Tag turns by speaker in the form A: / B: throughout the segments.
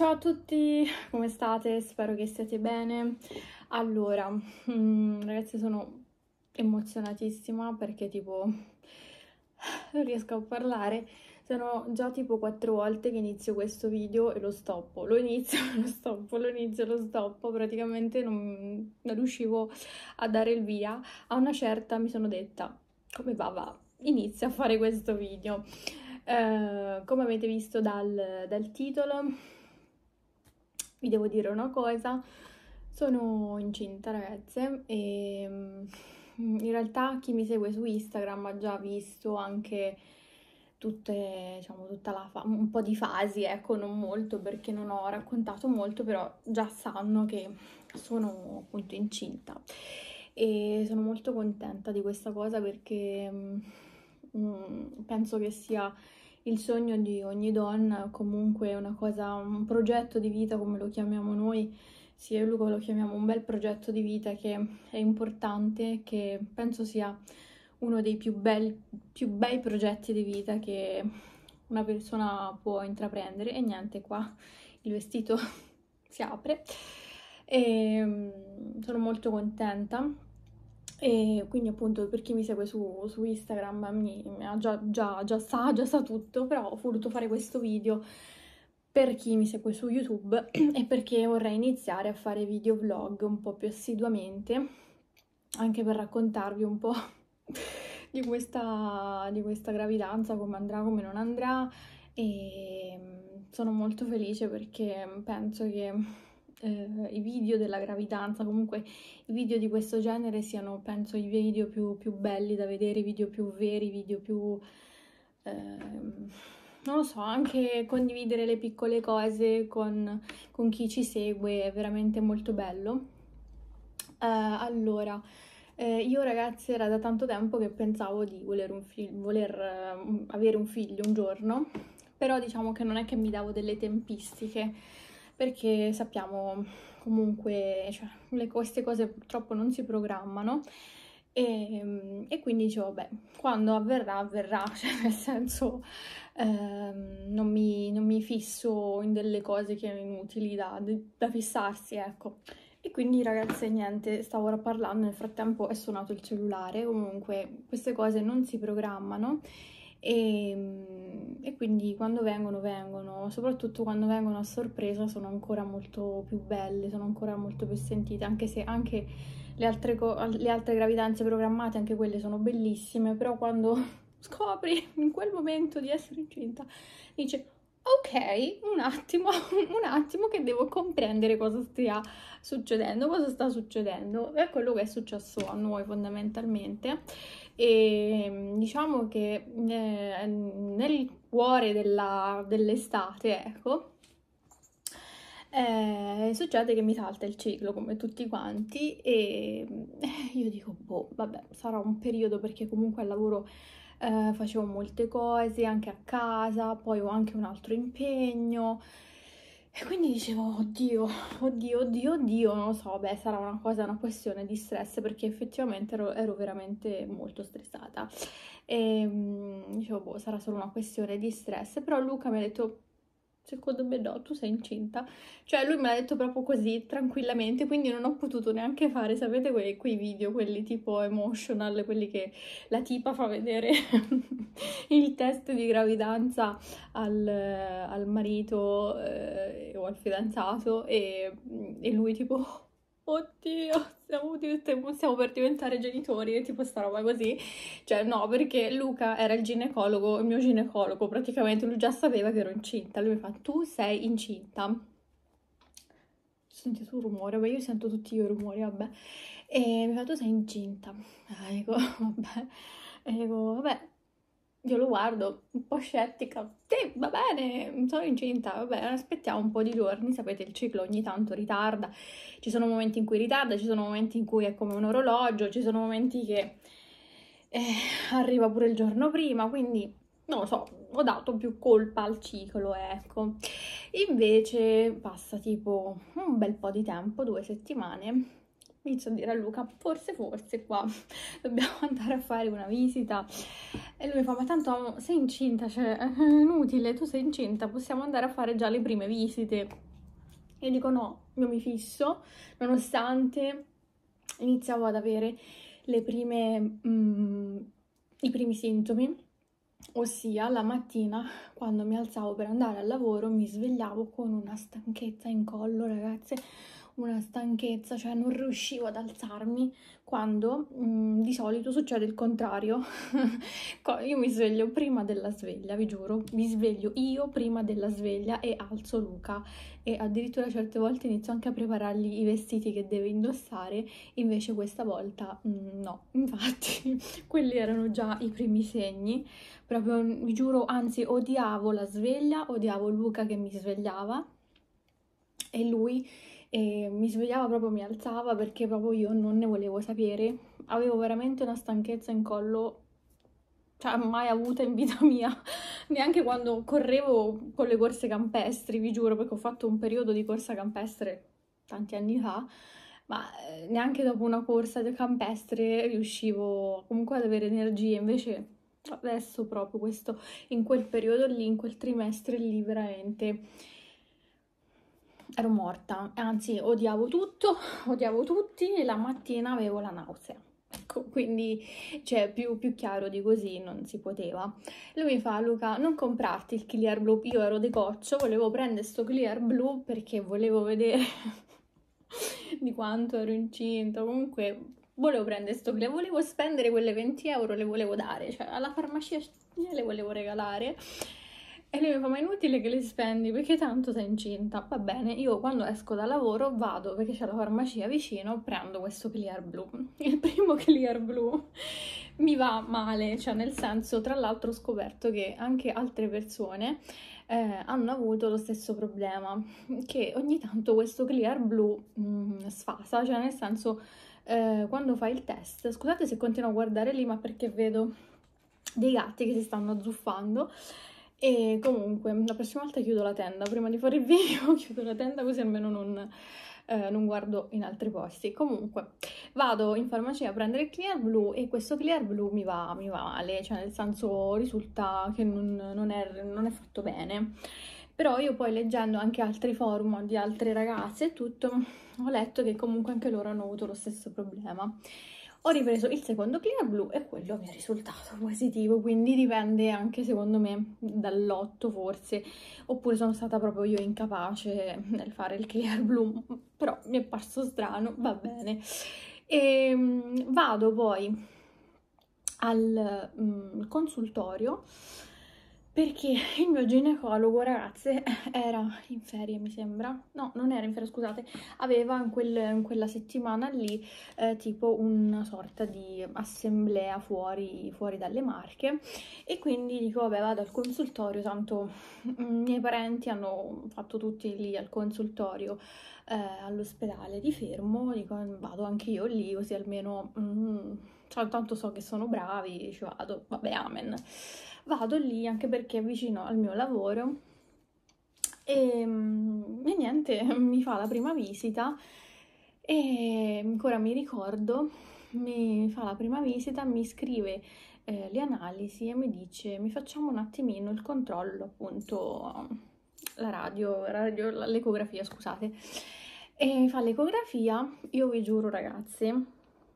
A: Ciao a tutti, come state? Spero che stiate bene. Allora, mm, ragazzi, sono emozionatissima perché tipo non riesco a parlare. Sono già tipo quattro volte che inizio questo video e lo stoppo. Lo inizio, lo stoppo, lo inizio, lo stoppo. Praticamente non, non riuscivo a dare il via. A una certa mi sono detta, come va, va, inizia a fare questo video. Eh, come avete visto dal, dal titolo vi devo dire una cosa, sono incinta ragazze e mm, in realtà chi mi segue su Instagram ha già visto anche tutte, diciamo, tutta la un po' di fasi, ecco, non molto perché non ho raccontato molto, però già sanno che sono appunto incinta e sono molto contenta di questa cosa perché mh, mm, mm, penso che sia il sogno di ogni donna, comunque una cosa, un progetto di vita come lo chiamiamo noi, sia sì, io e Luca lo chiamiamo un bel progetto di vita che è importante, che penso sia uno dei più, bel, più bei progetti di vita che una persona può intraprendere e niente qua il vestito si apre e ehm, sono molto contenta e quindi appunto per chi mi segue su, su Instagram mi, mi già, già, già, sa, già sa tutto, però ho voluto fare questo video per chi mi segue su YouTube e perché vorrei iniziare a fare video vlog un po' più assiduamente, anche per raccontarvi un po' di questa, di questa gravidanza, come andrà, come non andrà e mm, sono molto felice perché penso che eh, i video della gravidanza, comunque i video di questo genere siano, penso, i video più, più belli da vedere, i video più veri, i video più... Ehm, non lo so, anche condividere le piccole cose con, con chi ci segue è veramente molto bello. Eh, allora, eh, io ragazzi era da tanto tempo che pensavo di voler, un voler uh, avere un figlio un giorno, però diciamo che non è che mi davo delle tempistiche perché sappiamo comunque, cioè, le, queste cose purtroppo non si programmano e, ehm, e quindi dicevo, beh, quando avverrà, avverrà, cioè nel senso ehm, non, mi, non, mi, fisso in delle cose che sono inutili da, da fissarsi, ecco. E quindi ragazze niente, stavo ora parlando, nel frattempo è suonato il cellulare, comunque queste cose non si programmano e ehm, Ehm, e quindi quando vengono vengono, soprattutto quando vengono a sorpresa sono ancora molto più belle, sono ancora molto più sentite, anche se anche le altre, le altre gravidanze programmate, anche quelle sono bellissime, però quando scopri in quel momento di essere incinta, dice ok, un attimo, un attimo che devo comprendere cosa stia succedendo, cosa sta succedendo. È quello che è successo a noi fondamentalmente e ehm, diciamo che eh, nel cuore della, dell'estate, ecco, eh, succede che mi salta il ciclo come tutti quanti e io dico, boh, vabbè, sarà un periodo perché comunque al lavoro eh, facevo molte cose, anche a casa, poi ho anche un altro impegno. E quindi dicevo, oddio, oddio, oddio, oddio, non lo so, beh, sarà una cosa, una questione di stress, perché effettivamente ero, ero veramente molto stressata. E ehm, dicevo, boh, sarà solo una questione di stress, però Luca mi ha detto, secondo me no, tu sei incinta. Cioè lui mi ha detto proprio così, tranquillamente, quindi non ho potuto neanche fare, sapete quei, quei video, quelli tipo emotional, quelli che la tipa fa vedere il test di gravidanza al, al marito eh, o al fidanzato e, e lui tipo oddio, siamo, stiamo per diventare genitori, tipo sta roba così. Cioè, no, perché Luca era il ginecologo, il mio ginecologo, praticamente lui già sapeva che ero incinta. Lui mi fa, tu sei incinta. Ho sentito un rumore, ma io sento tutti i rumori, vabbè. E mi fa, tu sei incinta. E ah, vabbè. E dico, vabbè, io lo guardo, un po' scettica, sì, va bene, sono incinta, va bene, aspettiamo un po' di giorni, sapete il ciclo ogni tanto ritarda, ci sono momenti in cui ritarda, ci sono momenti in cui è come un orologio, ci sono momenti che eh, arriva pure il giorno prima, quindi non lo so, ho dato più colpa al ciclo, ecco. Invece passa tipo un bel po' di tempo, due settimane, inizio a dire a Luca, forse, forse qua dobbiamo andare a fare una visita. E lui mi fa, ma tanto sei incinta, cioè è inutile, tu sei incinta, possiamo andare a fare già le prime visite. Io dico no, io mi fisso, nonostante iniziavo ad avere le prime, mm, i primi sintomi. Ossia, la mattina quando mi alzavo per andare al lavoro mi svegliavo con una stanchezza in collo, ragazze una stanchezza, cioè non riuscivo ad alzarmi quando mh, mm, di solito succede il contrario. io mi sveglio prima della sveglia, vi giuro, mi sveglio io prima della sveglia e alzo Luca e addirittura certe volte inizio anche a preparargli i vestiti che deve indossare, invece questa volta mh, mm, no. Infatti quelli erano già i primi segni, proprio vi giuro, anzi odiavo la sveglia, odiavo Luca che mi svegliava e lui e mi svegliava proprio, mi alzava perché proprio io non ne volevo sapere. Avevo veramente una stanchezza in collo, cioè mai avuta in vita mia, neanche quando correvo con le corse campestri, vi giuro, perché ho fatto un periodo di corsa campestre tanti anni fa, ma eh, neanche dopo una corsa campestre riuscivo comunque ad avere energie, invece adesso proprio questo, in quel periodo lì, in quel trimestre lì veramente ero morta, anzi odiavo tutto, odiavo tutti e la mattina avevo la nausea. Ecco, quindi cioè, più, più, chiaro di così non si poteva. Lui mi fa, Luca, non comprarti il clear blu, io ero decoccio, volevo prendere sto clear blu perché volevo vedere di quanto ero incinta, comunque volevo prendere sto clear, volevo spendere quelle 20 euro, le volevo dare, cioè alla farmacia le volevo regalare e lui mi fa, ma è inutile che li spendi perché tanto sei incinta. Va bene, io quando esco da lavoro vado perché c'è la farmacia vicino, prendo questo clear blu. Il primo clear blu mi va male, cioè nel senso, tra l'altro ho scoperto che anche altre persone eh, hanno avuto lo stesso problema, che ogni tanto questo clear blu mm, sfasa, cioè nel senso, eh, quando fai il test, scusate se continuo a guardare lì, ma perché vedo dei gatti che si stanno azzuffando, e comunque, la prossima volta chiudo la tenda, prima di fare il video chiudo la tenda così almeno non, eh, non guardo in altri posti. Comunque, vado in farmacia a prendere il clear blue e questo clear blue mi va, mi va male, cioè nel senso risulta che non, non, è, non è fatto bene. Però io poi leggendo anche altri forum di altre ragazze e tutto, ho letto che comunque anche loro hanno avuto lo stesso problema. Ho ripreso il secondo clear blu e quello mi è risultato positivo, quindi dipende anche secondo me dall'otto forse, oppure sono stata proprio io incapace nel fare il clear blu, però mi è parso strano, va bene. E ehm, vado poi al mm, consultorio perché il mio ginecologo, ragazze, era in ferie, mi sembra. No, non era in ferie, scusate. Aveva in, quel, in quella settimana lì eh, tipo una sorta di assemblea fuori, fuori, dalle marche. E quindi dico, vabbè, vado al consultorio, tanto mm, i miei parenti hanno fatto tutti lì al consultorio eh, all'ospedale di Fermo. Dico, vado anche io lì, così almeno... Mm, cioè tanto so che sono bravi, ci vado, vabbè amen. Vado lì anche perché è vicino al mio lavoro e, ehm, e niente, mi fa la prima visita e ancora mi ricordo, mi fa la prima visita, mi scrive eh, le analisi e mi dice mi facciamo un attimino il controllo appunto la radio, radio l'ecografia scusate e mi fa l'ecografia io vi giuro ragazzi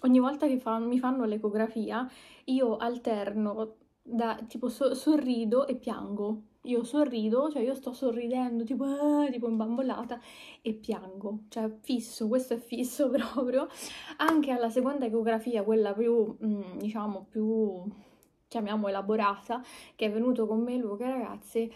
A: ogni volta che fa, mi fanno l'ecografia io alterno da tipo so, sorrido e piango. Io sorrido, cioè io sto sorridendo tipo, eh, tipo imbambolata e piango, cioè fisso, questo è fisso proprio. Anche alla seconda ecografia, quella più, mm, diciamo, più, chiamiamo elaborata, che è venuto con me Luca, ragazzi,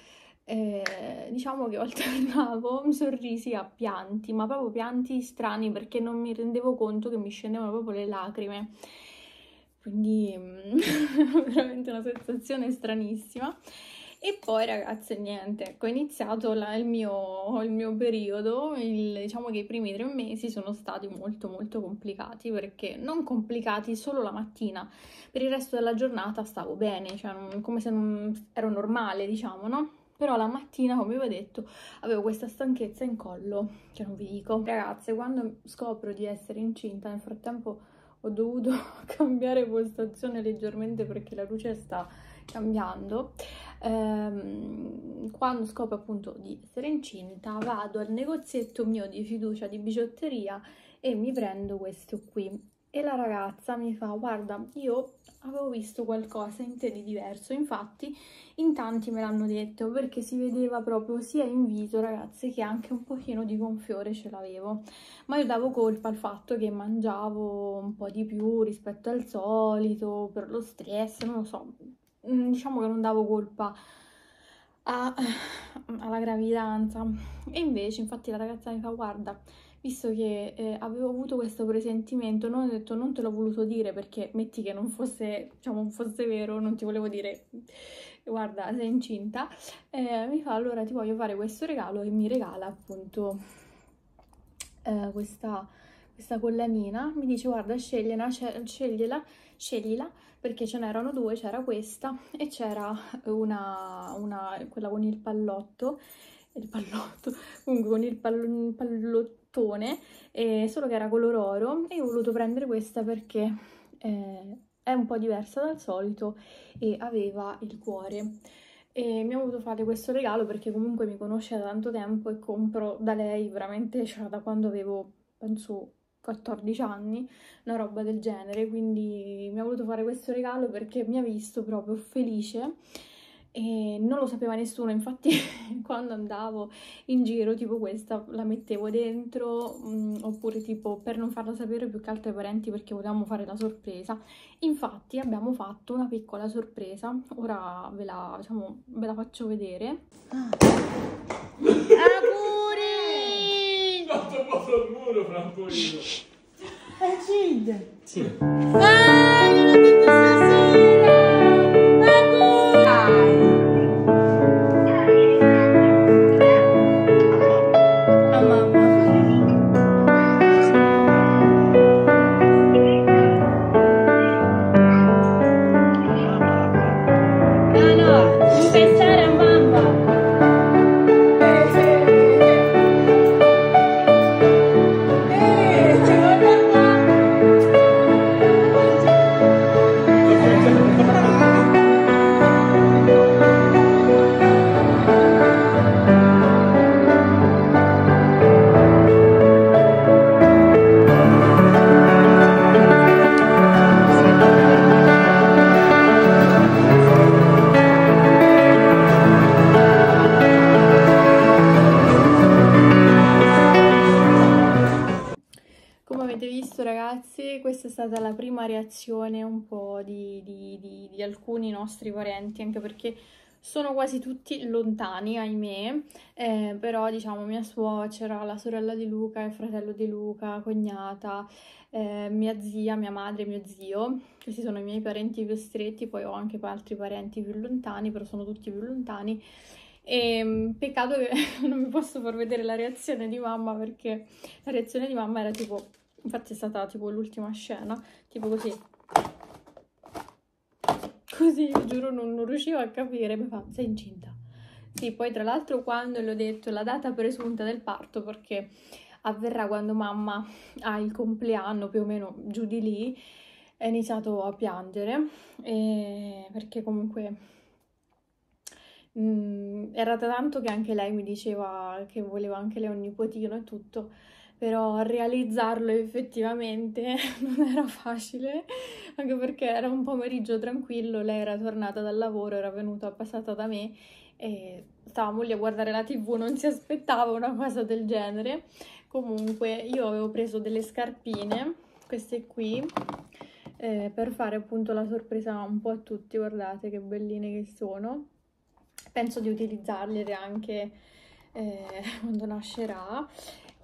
A: eh, diciamo che alternavo sorrisi a pianti, ma proprio pianti strani perché non mi rendevo conto che mi scendevano proprio le lacrime. Quindi mm, veramente una sensazione stranissima. E poi ragazze, niente, ecco, ho iniziato la, il, mio, il, mio, periodo, il, diciamo che i primi tre mesi sono stati molto molto complicati, perché non complicati solo la mattina, per il resto della giornata stavo bene, cioè non, come se non, ero normale, diciamo, no? Però la mattina, come vi ho detto, avevo questa stanchezza in collo, che non vi dico. Ragazze, quando scopro di essere incinta, nel frattempo ho dovuto cambiare postazione leggermente perché la luce sta cambiando. Ehm, quando scopro appunto di essere incinta, vado al negozietto mio di fiducia di bigiotteria e mi prendo questo qui e la ragazza mi fa guarda io avevo visto qualcosa in te di diverso infatti in tanti me l'hanno detto perché si vedeva proprio sia in viso ragazze che anche un pochino di gonfiore ce l'avevo ma io davo colpa al fatto che mangiavo un po' di più rispetto al solito per lo stress non lo so mm, diciamo che non davo colpa a, alla gravidanza e invece infatti la ragazza mi fa guarda visto che eh, avevo avuto questo presentimento, non ho detto non te l'ho voluto dire perché metti che non fosse, diciamo, fosse vero, non ti volevo dire guarda sei incinta, eh, mi fa allora ti voglio fare questo regalo e mi regala appunto eh, questa, questa collanina, mi dice guarda scegliela, scegliela, sceglila perché ce n'erano due, c'era questa e c'era una, una, quella con il pallotto, il pallotto, comunque con il pallotto mattone, eh, solo che era color oro e ho voluto prendere questa perché eh, è un po' diversa dal solito e aveva il cuore. E mi ha voluto fare questo regalo perché comunque mi conosce da tanto tempo e compro da lei veramente, cioè da quando avevo, penso, 14 anni, una roba del genere, quindi mi ha voluto fare questo regalo perché mi ha visto proprio felice e non lo sapeva nessuno, infatti quando andavo in giro tipo questa la mettevo dentro mh, mm, oppure tipo per non farla sapere più che altro ai parenti perché volevamo fare la sorpresa infatti abbiamo fatto una piccola sorpresa ora ve la, diciamo, ve la faccio vedere ah. auguri quanto un po' sul muro Francolino è Gilde sì. ah, prima reazione un po' di, di, di, di alcuni nostri parenti, anche perché sono quasi tutti lontani, ahimè, eh, però diciamo mia suocera, la sorella di Luca, il fratello di Luca, cognata, eh, mia zia, mia madre, mio zio, questi sono i miei parenti più stretti, poi ho anche altri parenti più lontani, però sono tutti più lontani. E, ehm, peccato che non vi posso far vedere la reazione di mamma perché la reazione di mamma era tipo Infatti è stata tipo l'ultima scena, tipo così. Così, giuro, non, non riuscivo a capire, mi fa, sei incinta. Sì, poi tra l'altro quando le ho detto la data presunta del parto, perché avverrà quando mamma ha il compleanno, più o meno giù di lì, è iniziato a piangere, e... perché comunque mh, mm, era tanto che anche lei mi diceva che voleva anche lei un nipotino e tutto, però realizzarlo effettivamente non era facile, anche perché era un pomeriggio tranquillo, lei era tornata dal lavoro, era venuta passata da me e stavamo lì a guardare la tv, non si aspettava una cosa del genere. Comunque io avevo preso delle scarpine, queste qui, eh, per fare appunto la sorpresa un po' a tutti, guardate che belline che sono. Penso di utilizzarle anche eh, quando nascerà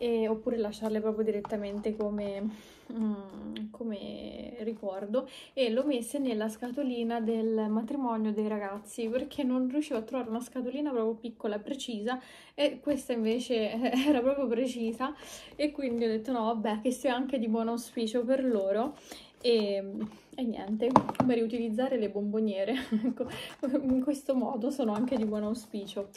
A: e, oppure lasciarle proprio direttamente come, mm, come ricordo e l'ho messe nella scatolina del matrimonio dei ragazzi perché non riuscivo a trovare una scatolina proprio piccola e precisa e questa invece era proprio precisa e quindi ho detto no vabbè che sia anche di buon auspicio per loro e, e, niente, come riutilizzare le bomboniere ecco, in questo modo sono anche di buon auspicio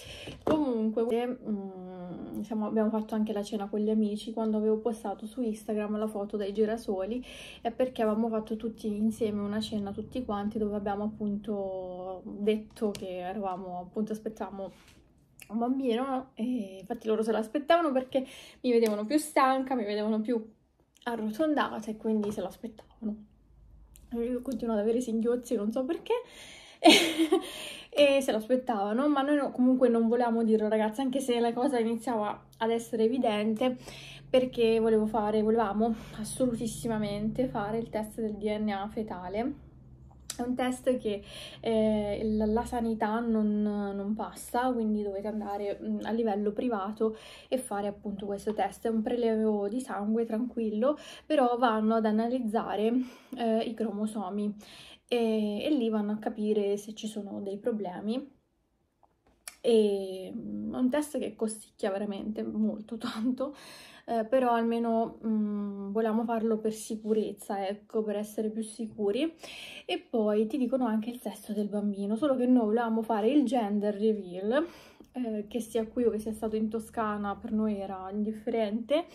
A: comunque mh, mm, diciamo, abbiamo fatto anche la cena con gli amici quando avevo postato su Instagram la foto dei girasoli è perché avevamo fatto tutti insieme una cena tutti quanti dove abbiamo appunto detto che eravamo appunto aspettavamo un bambino e infatti loro se l'aspettavano perché mi vedevano più stanca, mi vedevano più arrotondata e quindi se l'aspettavano. Io continuo ad avere singhiozzi, non so perché, e se l'aspettavano, ma noi no, comunque non volevamo dirlo ragazzi, anche se la cosa iniziava ad essere evidente, perché volevo fare, volevamo assolutissimamente fare il test del DNA fetale, è un test che eh, la sanità non, non, passa, quindi dovete andare mm, a livello privato e fare appunto questo test. È un prelevo di sangue tranquillo, però vanno ad analizzare eh, i cromosomi e, e lì vanno a capire se ci sono dei problemi e mm, è un test che costicchia veramente molto tanto eh, però almeno mh, mm, volevamo farlo per sicurezza, ecco, per essere più sicuri. E poi ti dicono anche il sesso del bambino, solo che noi volevamo fare il gender reveal, eh, che sia qui o che sia stato in Toscana per noi era indifferente.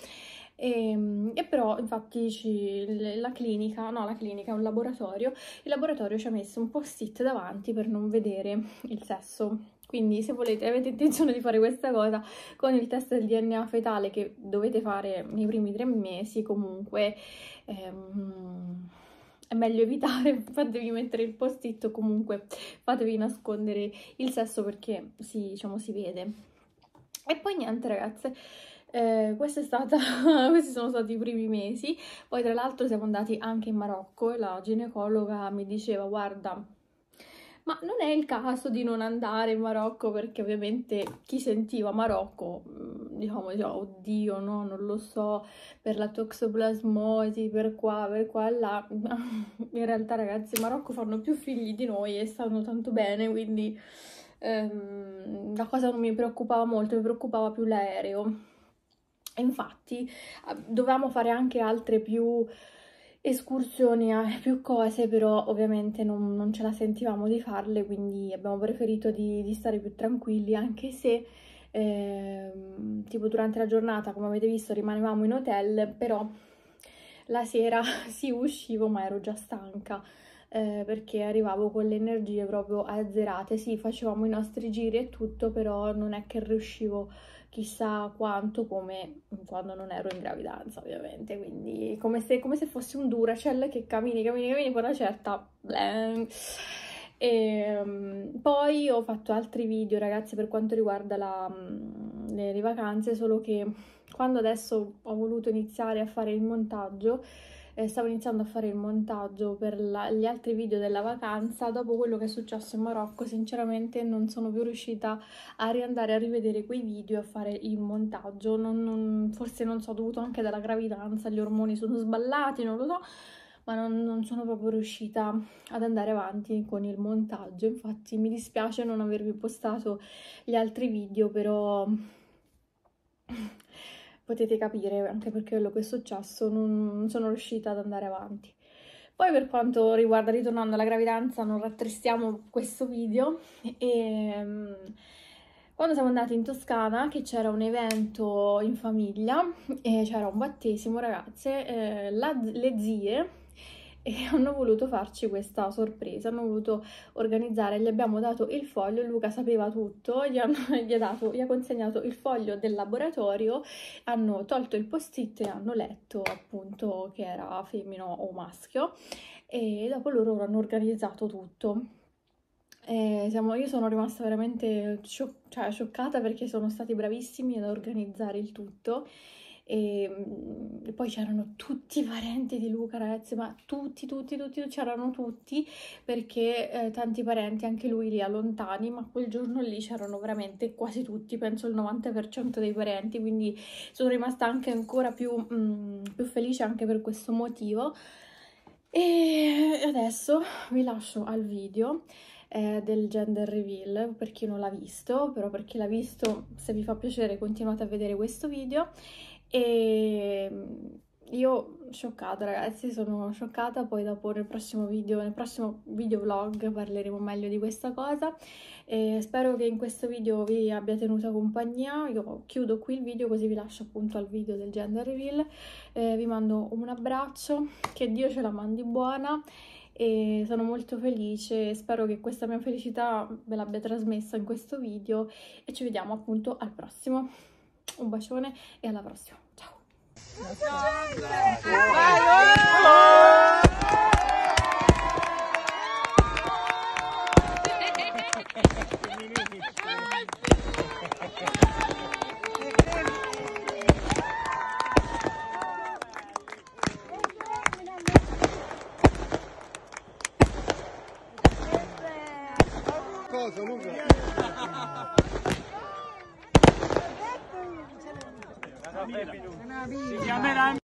A: E, ehm, e, però infatti ci, la clinica, no la clinica è un laboratorio, il laboratorio ci ha messo un post-it davanti per non vedere il sesso quindi se volete, avete intenzione di fare questa cosa con il test del DNA fetale che dovete fare nei primi tre mesi, comunque ehm, è meglio evitare, fatevi mettere il post-it o comunque fatevi nascondere il sesso perché si, diciamo, si vede. E poi niente ragazze, eh, stata, questi sono stati i primi mesi, poi tra l'altro siamo andati anche in Marocco e la ginecologa mi diceva guarda ma non è il caso di non andare in Marocco perché ovviamente chi sentiva Marocco mm, diciamo, diciamo oddio no non lo so per la toxoplasmosi per qua per qua e là in realtà ragazzi in Marocco fanno più figli di noi e stanno tanto bene quindi ehm, la cosa non mi preoccupava molto mi preoccupava più l'aereo infatti eh, dovevamo fare anche altre più escursioni a più cose, però ovviamente non, non, ce la sentivamo di farle, quindi abbiamo preferito di, di stare più tranquilli, anche se eh, tipo durante la giornata, come avete visto, rimanevamo in hotel, però la sera sì uscivo, ma ero già stanca. Eh, perché arrivavo con le energie proprio azzerate, sì facevamo i nostri giri e tutto però non è che riuscivo a chissà quanto come quando non ero in gravidanza ovviamente, quindi come se, come se fossi un duracell che cammini, cammini, cammini, con una certa... E, ehm, poi ho fatto altri video ragazzi per quanto riguarda la, mm, le, le vacanze, solo che quando adesso ho voluto iniziare a fare il montaggio eh, stavo iniziando a fare il montaggio per la, gli altri video della vacanza, dopo quello che è successo in Marocco sinceramente non sono più riuscita a riandare a rivedere quei video e a fare il montaggio, non, non, forse non so, dovuto anche dalla gravidanza, gli ormoni sono sballati, non lo so, ma non, non, sono proprio riuscita ad andare avanti con il montaggio, infatti mi dispiace non avervi postato gli altri video, però potete capire anche perché quello che è successo, non sono riuscita ad andare avanti. Poi per quanto riguarda ritornando alla gravidanza non rattristiamo questo video e ehm, quando siamo andati in Toscana che c'era un evento in famiglia e c'era un battesimo ragazze, eh, la, le zie e hanno voluto farci questa sorpresa, hanno voluto organizzare, gli abbiamo dato il foglio, Luca sapeva tutto, gli, hanno, gli, ha, dato, gli ha, consegnato il foglio del laboratorio, hanno tolto il post-it e hanno letto appunto che era femmino o maschio e dopo loro hanno organizzato tutto. Siamo, io sono rimasta veramente scioc cioè, scioccata perché sono stati bravissimi ad organizzare il tutto Ehm, e poi c'erano tutti i parenti di Luca, ragazzi, ma tutti, tutti, tutti, c'erano tutti, perché eh, tanti parenti, anche lui li ha lontani, ma quel giorno lì c'erano veramente quasi tutti, penso il 90% dei parenti, quindi sono rimasta anche ancora più, mh, mm, più felice anche per questo motivo. E adesso vi lascio al video eh, del gender reveal per chi non l'ha visto, però per chi l'ha visto, se vi fa piacere continuate a vedere questo video e ehm, io scioccata ragazzi, sono scioccata, poi dopo nel prossimo video, nel prossimo video vlog parleremo meglio di questa cosa e ehm, spero che in questo video vi abbia tenuto compagnia, io chiudo qui il video così vi lascio appunto al video del gender reveal, eh, vi mando un abbraccio, che Dio ce la mandi buona e sono molto felice, spero che questa mia felicità ve l'abbia trasmessa in questo video e ci vediamo appunto al prossimo un bacione e alla prossima. Ciao! Cosa Luca?